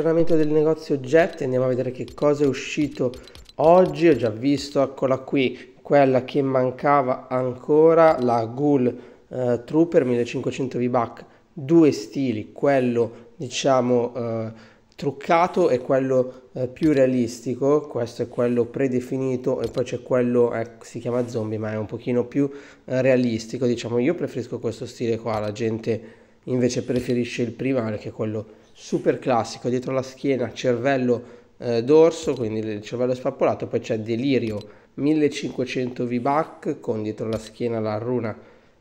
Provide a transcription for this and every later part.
Aggiornamento del negozio oggetti, andiamo a vedere che cosa è uscito oggi, ho già visto, eccola qui, quella che mancava ancora, la Ghoul eh, Trooper 1500 V-Buck, due stili, quello diciamo eh, truccato e quello eh, più realistico, questo è quello predefinito e poi c'è quello, eh, si chiama zombie ma è un pochino più eh, realistico, diciamo io preferisco questo stile qua, la gente invece preferisce il prima che è quello super classico, dietro la schiena cervello eh, dorso, quindi il cervello spappolato, poi c'è Delirio 1500 V-Buck con dietro la schiena la runa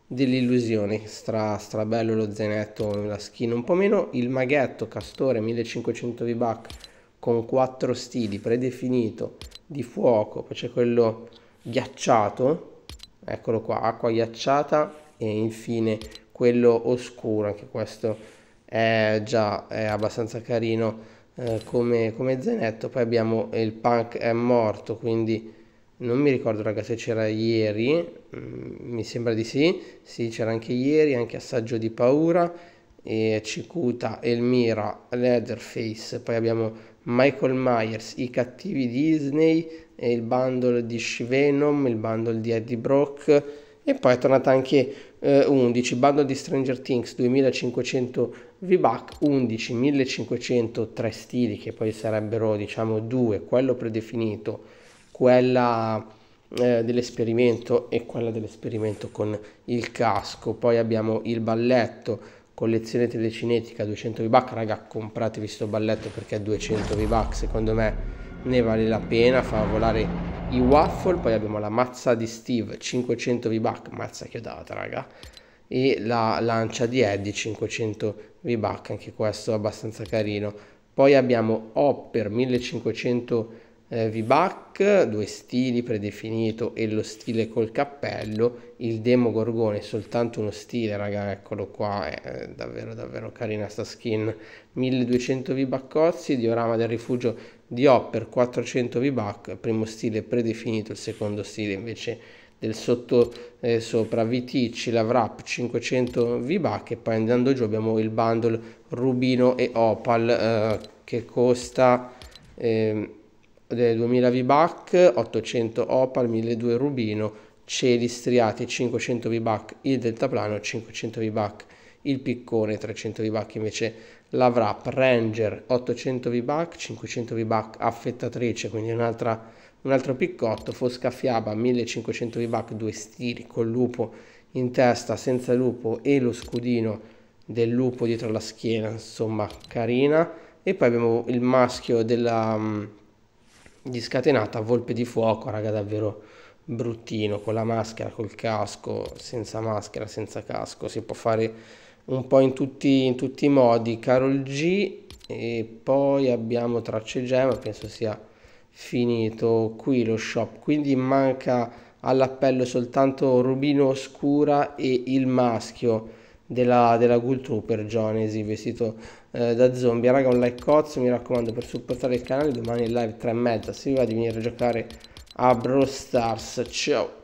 dell'illusione, stra, stra bello lo zenetto, la schiena un po' meno, il maghetto Castore 1500 V-Buck con quattro stili predefinito di fuoco, poi c'è quello ghiacciato, eccolo qua, acqua ghiacciata e infine quello oscuro, anche questo è già è abbastanza carino eh, come, come zainetto poi abbiamo il punk è morto quindi non mi ricordo raga se c'era ieri mm, mi sembra di sì sì c'era anche ieri anche assaggio di paura e Cicuta, Elmira, Leatherface poi abbiamo Michael Myers, i cattivi Disney il bundle di Shvenom, il bundle di Eddie Brock e poi è tornata anche eh, 11 bundle di Stranger Things 2500 VBAC 11 1500 tre stili che poi sarebbero diciamo due, quello predefinito, quella eh, dell'esperimento e quella dell'esperimento con il casco, poi abbiamo il balletto, collezione telecinetica 200 VBAC, raga compratevi sto balletto perché 200 VBAC secondo me ne vale la pena, fa volare i waffle, poi abbiamo la mazza di Steve 500 VBAC, mazza chiodata raga e la lancia di Eddie 500 V-Buck, anche questo abbastanza carino. Poi abbiamo Hopper 1500 eh, V-Buck, due stili predefinito e lo stile col cappello, il Demo Gorgone soltanto uno stile, raga, eccolo qua, è davvero davvero carina sta skin. 1200 v buck Ozzy, diorama del rifugio di Hopper 400 V-Buck, primo stile predefinito, il secondo stile invece del sotto eh, sopra VTC, la wrap 500 VBAC e poi andando giù abbiamo il bundle Rubino e Opal eh, che costa eh, 2000 VBAC, 800 Opal, 1200 Rubino, cieli striati 500 VBAC, il deltaplano 500 VBAC, il piccone 300 VBAC invece la wrap Ranger 800 VBAC, 500 VBAC affettatrice quindi un'altra un altro piccotto, Fosca Fiaba 1500 vivac, due stiri col lupo in testa, senza lupo e lo scudino del lupo dietro la schiena, insomma carina. E poi abbiamo il maschio della um, discatenata Volpe di Fuoco, raga davvero bruttino, con la maschera, col casco, senza maschera, senza casco, si può fare un po' in tutti, in tutti i modi. Carol G e poi abbiamo Tracce Gemma, penso sia finito qui lo shop quindi manca all'appello soltanto Rubino Oscura e il maschio della, della Ghoul Trooper Jonesi vestito eh, da zombie raga un like cozzo mi raccomando per supportare il canale domani è live 3 e mezza se vi va di venire a giocare a Bro Stars ciao